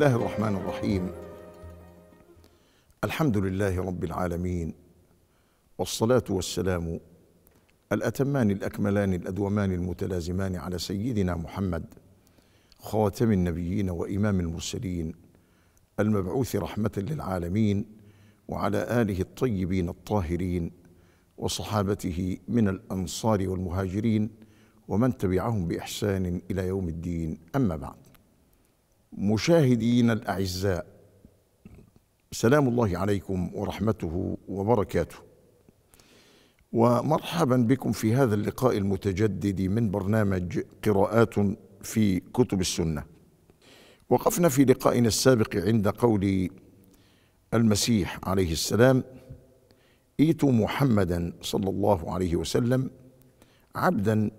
الله الرحمن الرحيم الحمد لله رب العالمين والصلاه والسلام الاتمان الاكملان الادومان المتلازمان على سيدنا محمد خاتم النبيين وامام المرسلين المبعوث رحمه للعالمين وعلى اله الطيبين الطاهرين وصحابته من الانصار والمهاجرين ومن تبعهم باحسان الى يوم الدين اما بعد مشاهدينا الاعزاء سلام الله عليكم ورحمته وبركاته ومرحبا بكم في هذا اللقاء المتجدد من برنامج قراءات في كتب السنه وقفنا في لقائنا السابق عند قول المسيح عليه السلام ايتوا محمدا صلى الله عليه وسلم عبدا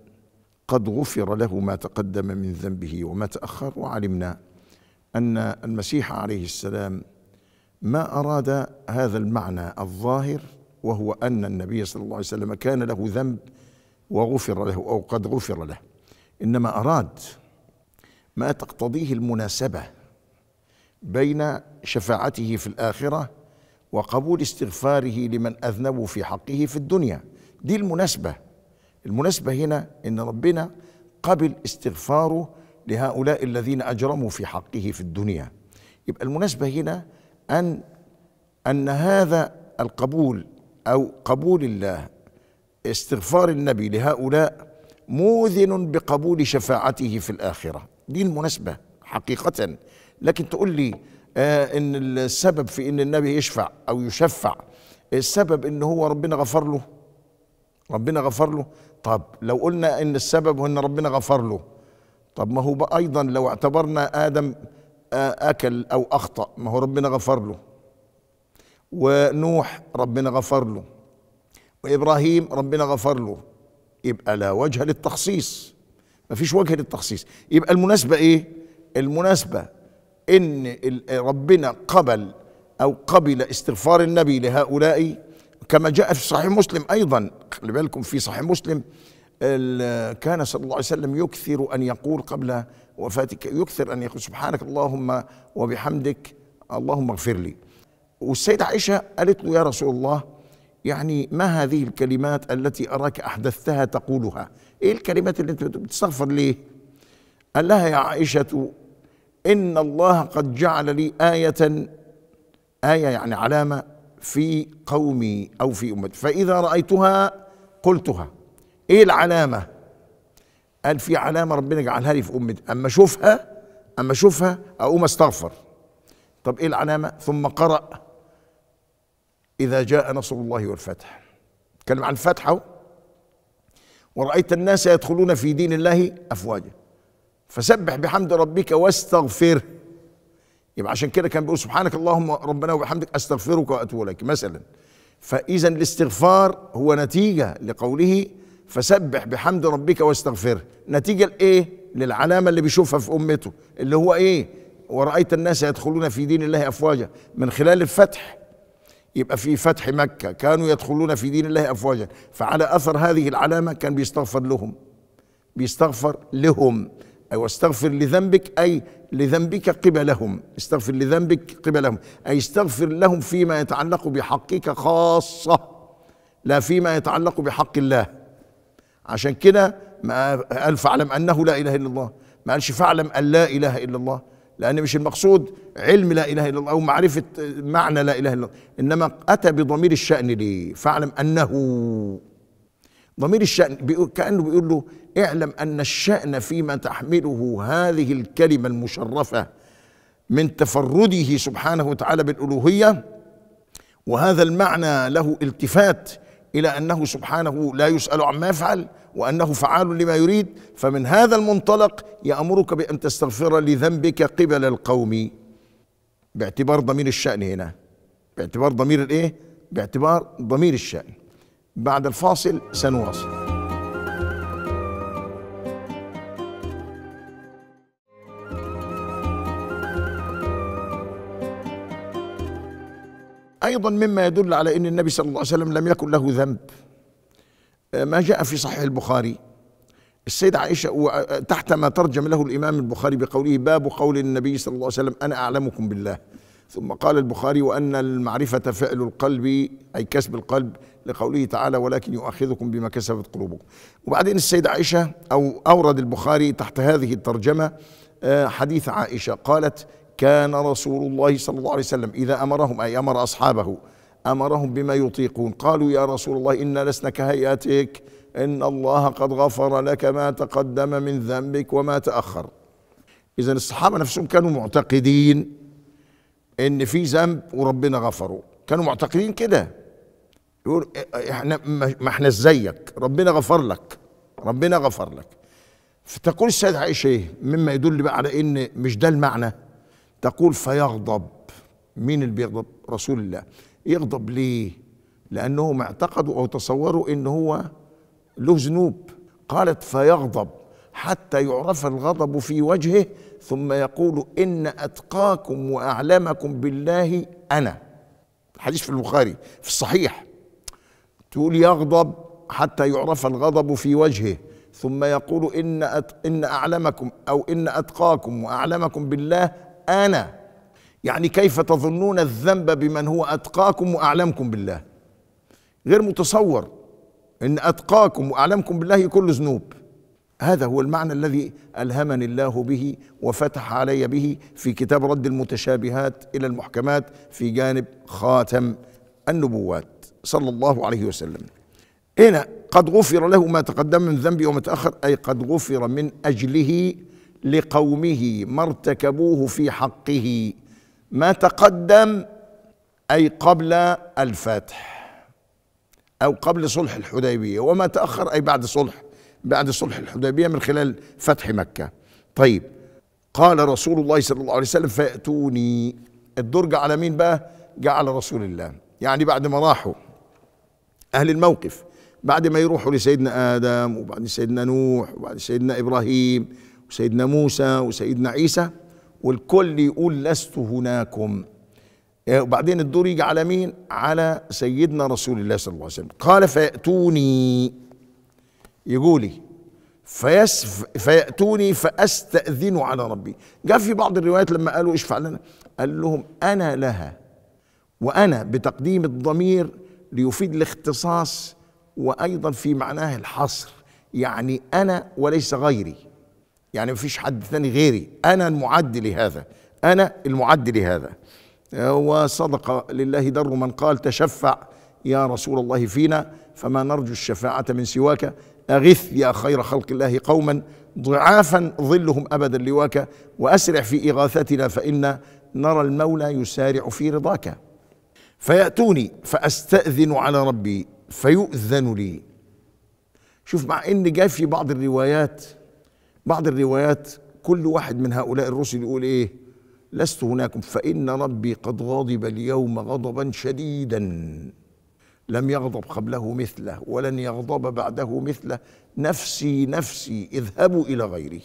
قد غفر له ما تقدم من ذنبه وما تاخر وعلمنا ان المسيح عليه السلام ما اراد هذا المعنى الظاهر وهو ان النبي صلى الله عليه وسلم كان له ذنب وغفر له او قد غفر له انما اراد ما تقتضيه المناسبه بين شفاعته في الاخره وقبول استغفاره لمن اذنبوا في حقه في الدنيا دي المناسبه المناسبه هنا ان ربنا قبل استغفاره لهؤلاء الذين أجرموا في حقه في الدنيا يبقى المناسبة هنا أن أن هذا القبول أو قبول الله استغفار النبي لهؤلاء موذن بقبول شفاعته في الآخرة دي المناسبة حقيقة لكن تقول لي آه إن السبب في إن النبي يشفع أو يشفع السبب إن هو ربنا غفر له ربنا غفر له طب لو قلنا إن السبب هو إن ربنا غفر له طب ما هو أيضا لو اعتبرنا آدم أكل أو أخطأ ما هو ربنا غفر له ونوح ربنا غفر له وإبراهيم ربنا غفر له يبقى لا وجه للتخصيص ما فيش وجه للتخصيص يبقى المناسبة إيه المناسبة إن ربنا قبل أو قبل استغفار النبي لهؤلاء كما جاء في صحيح مسلم أيضا خلي بالكم في صحيح مسلم كان صلى الله عليه وسلم يكثر أن يقول قبل وفاتك يكثر أن يقول سبحانك اللهم وبحمدك اللهم اغفر لي والسيدة عائشة قالت له يا رسول الله يعني ما هذه الكلمات التي أراك أحدثتها تقولها إيه الكلمات اللي أنت بتستغفر ليه قال لها يا عائشة إن الله قد جعل لي آية آية يعني علامة في قومي أو في أمتي فإذا رأيتها قلتها ايه العلامه قال في علامه ربنا جعلها لي في امتي اما اشوفها اما اشوفها اقوم استغفر طب ايه العلامه ثم قرأ اذا جاء نصر الله والفتح تكلم عن فتحه ورأيت الناس يدخلون في دين الله افواجا فسبح بحمد ربك واستغفره يبقى عشان كده كان بيقول سبحانك اللهم ربنا وبحمدك استغفرك واتوب اليك مثلا فاذا الاستغفار هو نتيجه لقوله فسبح بحمد ربك واستغفره نتيجة لإيه؟ للعلامة اللي بيشوفها في أمته اللي هو إيه؟ ورأيت الناس يدخلون في دين الله أفواجا من خلال الفتح يبقى في فتح مكة كانوا يدخلون في دين الله أفواجا فعلى أثر هذه العلامة كان بيستغفر لهم بيستغفر لهم أي واستغفر لذنبك أي لذنبك قبلهم استغفر لذنبك قبلهم أي استغفر لهم فيما يتعلق بحقك خاصة لا فيما يتعلق بحق الله عشان كده ما قال فاعلم انه لا اله الا الله ما قالش فاعلم ان لا اله الا الله لان مش المقصود علم لا اله الا الله او معرفه معنى لا اله الا الله انما اتى بضمير الشان ليه فاعلم انه ضمير الشأن بيقول كأنه بيقول له اعلم أن الشأن فيما تحمله هذه الكلمة المشرفة من تفرده سبحانه وتعالى بالألوهية وهذا المعنى له التفات الى انه سبحانه لا يسال عما يفعل وانه فعال لما يريد فمن هذا المنطلق يامرك بان تستغفر لذنبك قبل القوم باعتبار ضمير الشان هنا باعتبار ضمير الايه باعتبار ضمير الشان بعد الفاصل سنواصل ايضا مما يدل على ان النبي صلى الله عليه وسلم لم يكن له ذنب آه، ما جاء في صحيح البخاري السيدة عائشة آه، آه، تحت ما ترجم له الإمام البخاري بقوله باب قول النبي صلى الله عليه وسلم أنا أعلمكم بالله ثم قال البخاري وأن المعرفة فعل القلب أي كسب القلب لقوله تعالى ولكن يؤاخذكم بما كسبت قلوبكم وبعدين السيدة عائشة أو أورد البخاري تحت هذه الترجمة حديث عائشة قالت كان رسول الله صلى الله عليه وسلم إذا أمرهم أي أمر أصحابه أمرهم بما يطيقون قالوا يا رسول الله إنا لسنا كهيئتك إن الله قد غفر لك ما تقدم من ذنبك وما تأخر إذا الصحابة نفسهم كانوا معتقدين إن في ذنب وربنا غفره كانوا معتقدين كده يقول احنا ما احنا زيك ربنا غفر لك ربنا غفر لك فتقول السيدة عائشة إيه؟ مما يدل بقى على إن مش ده المعنى تقول فيغضب مين اللي بيغضب رسول الله يغضب ليه لانهم اعتقدوا او تصوروا ان هو له ذنوب قالت فيغضب حتى يعرف الغضب في وجهه ثم يقول ان اتقاكم واعلمكم بالله انا الحديث في البخاري في الصحيح تقول يغضب حتى يعرف الغضب في وجهه ثم يقول ان أت... ان اعلمكم او ان اتقاكم واعلمكم بالله أنا يعني كيف تظنون الذنب بمن هو أتقاكم وأعلمكم بالله غير متصور أن أتقاكم وأعلمكم بالله كل ذنوب هذا هو المعنى الذي ألهمني الله به وفتح علي به في كتاب رد المتشابهات إلى المحكمات في جانب خاتم النبوات صلى الله عليه وسلم هنا قد غفر له ما تقدم من ذنبي وما تأخر أي قد غفر من أجله لقومه ما ارتكبوه في حقه ما تقدم اي قبل الفتح او قبل صلح الحديبيه وما تاخر اي بعد صلح بعد صلح الحديبيه من خلال فتح مكه طيب قال رسول الله صلى الله عليه وسلم فياتوني الدرج على مين بقى جعل رسول الله يعني بعد ما راحوا اهل الموقف بعد ما يروحوا لسيدنا ادم وبعد سيدنا نوح وبعد سيدنا ابراهيم وسيدنا موسى وسيدنا عيسى والكل يقول لست هناكم آه، وبعدين الدور يجي على مين على سيدنا رسول الله صلى الله عليه وسلم قال فيأتوني يقولي فيسف فيأتوني فأستأذن على ربي جاء في بعض الروايات لما قالوا اشفع لنا قال لهم أنا لها وأنا بتقديم الضمير ليفيد الاختصاص وأيضا في معناه الحصر يعني أنا وليس غيري يعني مفيش حد ثاني غيري أنا المعد لهذا أنا المعد لهذا آه، وصدق لله در من قال تشفع يا رسول الله فينا فما نرجو الشفاعة من سواك أغث يا خير خلق الله قوما ضعافا ظلهم أبدا لواك وأسرع في إغاثتنا فإنا نرى المولى يسارع في رضاك فيأتوني فأستأذن على ربي فيؤذن لي شوف مع إن جاء في بعض الروايات بعض الروايات كل واحد من هؤلاء الرسل يقول ايه لست هناكم فان ربي قد غضب اليوم غضبا شديدا لم يغضب قبله مثله ولن يغضب بعده مثله نفسي نفسي اذهبوا الى غيري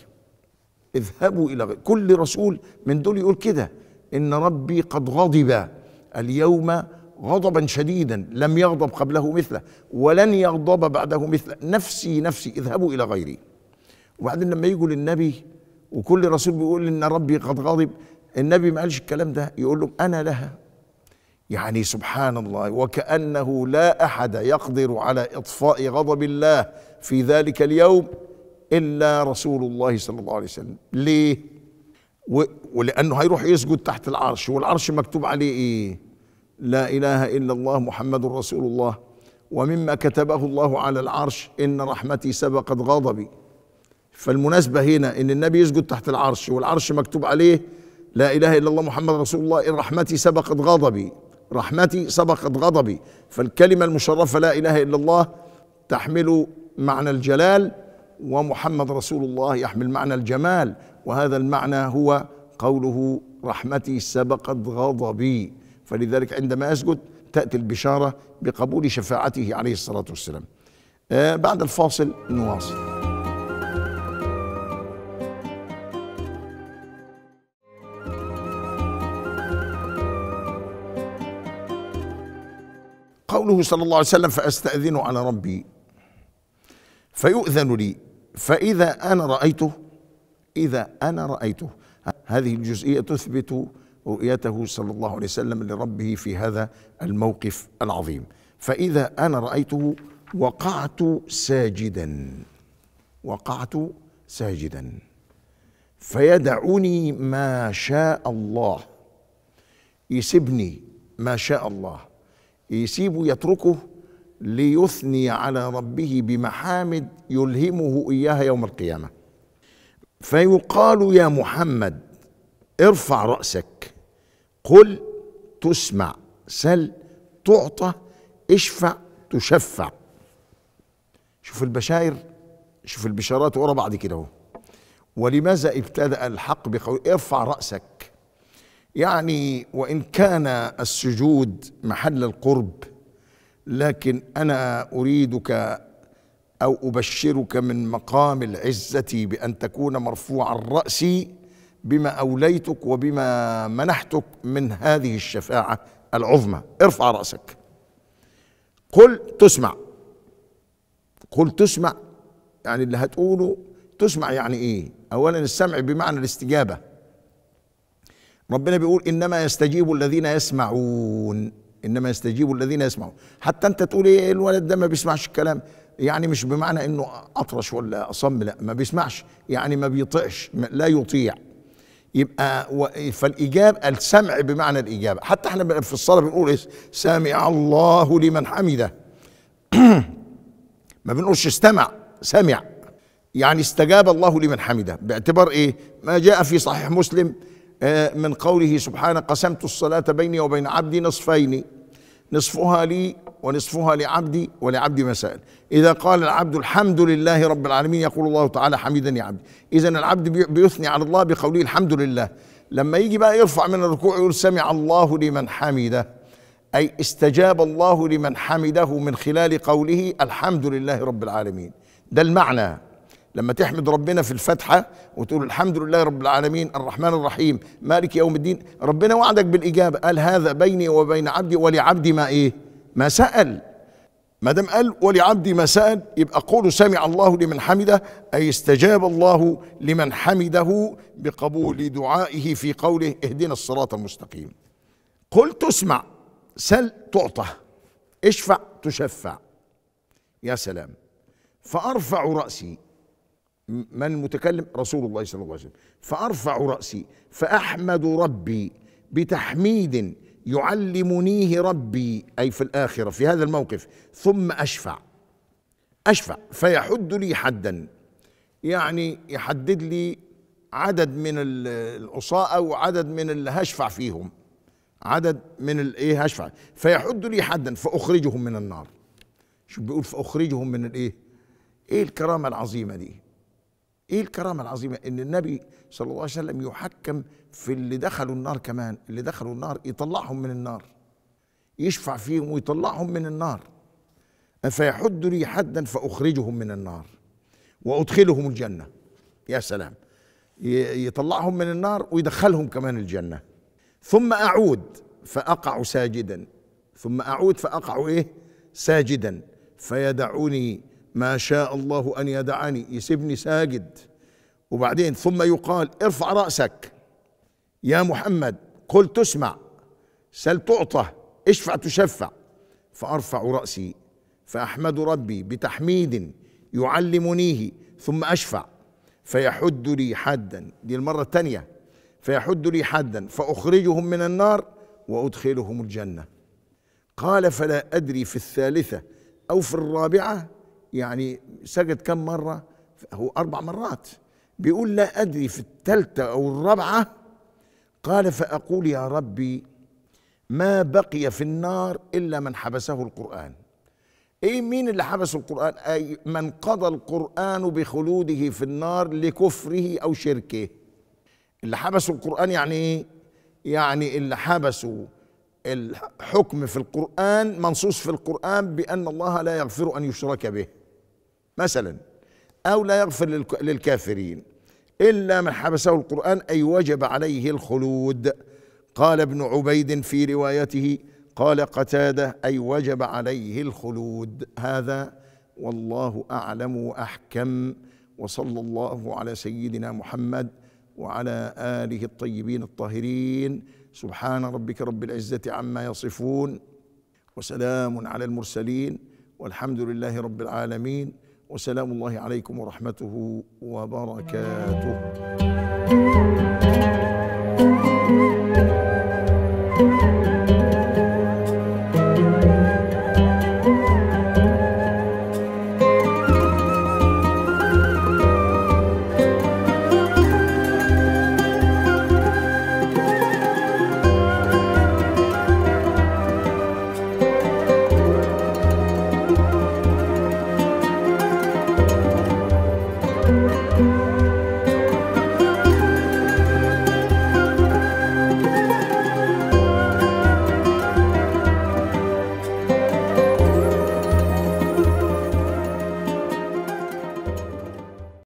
اذهبوا الى غيري كل رسول من دول يقول كده ان ربي قد غضب اليوم غضبا شديدا لم يغضب قبله مثله ولن يغضب بعده مثله نفسي نفسي اذهبوا الى غيري وبعدين لما يقول للنبي وكل رسول بيقول ان ربي قد غضب النبي ما قالش الكلام ده يقول لهم انا لها يعني سبحان الله وكانه لا احد يقدر على اطفاء غضب الله في ذلك اليوم الا رسول الله صلى الله عليه وسلم ليه ولانه هيروح يسجد تحت العرش والعرش مكتوب عليه ايه لا اله الا الله محمد رسول الله ومما كتبه الله على العرش ان رحمتي سبقت غضبي فالمناسبة هنا إن النبي يسجد تحت العرش والعرش مكتوب عليه لا إله إلا الله محمد رسول الله إن رحمتي سبقت غضبي رحمتي سبقت غضبي فالكلمة المشرفة لا إله إلا الله تحمل معنى الجلال ومحمد رسول الله يحمل معنى الجمال وهذا المعنى هو قوله رحمتي سبقت غضبي فلذلك عندما يسجد تأتي البشارة بقبول شفاعته عليه الصلاة والسلام آه، بعد الفاصل نواصل قوله صلى الله عليه وسلم فأستأذن على ربي فيؤذن لي فإذا أنا رأيته إذا أنا رأيته هذه الجزئية تثبت رؤيته صلى الله عليه وسلم لربه في هذا الموقف العظيم فإذا أنا رأيته وقعت ساجدا وقعت ساجدا فيدعني ما شاء الله يسبني ما شاء الله يسيبه يتركه ليثني على ربه بمحامد يلهمه اياها يوم القيامه فيقال يا محمد ارفع راسك قل تسمع سل تعطى اشفع تشفع شوف البشائر شوف البشارات ورا بعض كده ولماذا ابتدا الحق بقول ارفع راسك يعني وان كان السجود محل القرب لكن انا اريدك او ابشرك من مقام العزه بان تكون مرفوع الراس بما اوليتك وبما منحتك من هذه الشفاعه العظمى ارفع راسك قل تسمع قل تسمع يعني اللي هتقوله تسمع يعني ايه اولا السمع بمعنى الاستجابه ربنا بيقول انما يستجيب الذين يسمعون انما يستجيب الذين يسمعون حتى انت تقول ايه الولد ده ما بيسمعش الكلام يعني مش بمعنى انه اطرش ولا اصم لا ما بيسمعش يعني ما بيطيعش لا يطيع يبقى فالاجابه السمع بمعنى الاجابه حتى احنا في الصلاه بنقول ايه سمع الله لمن حمده ما بنقولش استمع سمع يعني استجاب الله لمن حمده باعتبار ايه ما جاء في صحيح مسلم آه، من قوله سبحانه قسمت الصلاة بيني وبين عبدي نصفين نصفها لي ونصفها لعبدي ولعبدي مسائل إذا قال العبد الحمد لله رب العالمين يقول الله تعالى حميدا يا عبدي إذا العبد بيثني على الله بقوله الحمد لله لما يجي بقى يرفع من الركوع يقول سمع الله لمن حمده أي استجاب الله لمن حمده من خلال قوله الحمد لله رب العالمين ده المعنى لما تحمد ربنا في الفاتحه وتقول الحمد لله رب العالمين الرحمن الرحيم مالك يوم الدين ربنا وعدك بالاجابه قال هذا بيني وبين عبدي ولعبدي ما ايه ما سال ما دام قال ولعبدي ما سال يبقى قول سمع الله لمن حمده اي استجاب الله لمن حمده بقبول دعائه في قوله اهدنا الصراط المستقيم قل تسمع سل تعطى اشفع تشفع يا سلام فارفع راسي من المتكلم رسول الله صلى الله عليه وسلم فارفع راسي فاحمد ربي بتحميد يعلمنيه ربي اي في الاخره في هذا الموقف ثم اشفع اشفع فيحد لي حدا يعني يحدد لي عدد من أو وعدد من اللي هشفع فيهم عدد من الايه هشفع فيحد لي حدا فاخرجهم من النار شو بيقول فاخرجهم من الايه ايه الكرامه العظيمه دي ايه الكرامه العظيمه ان النبي صلى الله عليه وسلم يحكم في اللي دخلوا النار كمان اللي دخلوا النار يطلعهم من النار يشفع فيهم ويطلعهم من النار فيحد لي حدا فاخرجهم من النار وادخلهم الجنه يا سلام يطلعهم من النار ويدخلهم كمان الجنه ثم اعود فاقع ساجدا ثم اعود فاقع ايه ساجدا فيدعوني ما شاء الله أن يدعني يسيبني ساجد وبعدين ثم يقال ارفع رأسك يا محمد قل تسمع سل تعطى اشفع تشفع فأرفع رأسي فأحمد ربي بتحميد يعلمنيه ثم أشفع فيحد لي حدا دي المرة الثانية فيحد لي حدا فأخرجهم من النار وأدخلهم الجنة قال فلا أدري في الثالثة أو في الرابعة يعني سجد كم مرة هو أربع مرات بيقول لا أدري في الثالثة أو الرابعة قال فأقول يا ربي ما بقي في النار إلا من حبسه القرآن إيه مين اللي حبس القرآن أي من قضى القرآن بخلوده في النار لكفره أو شركه اللي حبسوا القرآن يعني إيه يعني اللي حبسوا الحكم في القرآن منصوص في القرآن بأن الله لا يغفر أن يشرك به مثلا أو لا يغفر للكافرين إلا من حبسه القرآن أي وجب عليه الخلود قال ابن عبيد في روايته قال قتاده أي وجب عليه الخلود هذا والله أعلم وأحكم وصلى الله على سيدنا محمد وعلى آله الطيبين الطاهرين سبحان ربك رب العزة عما يصفون وسلام على المرسلين والحمد لله رب العالمين وسلام الله عليكم ورحمته وبركاته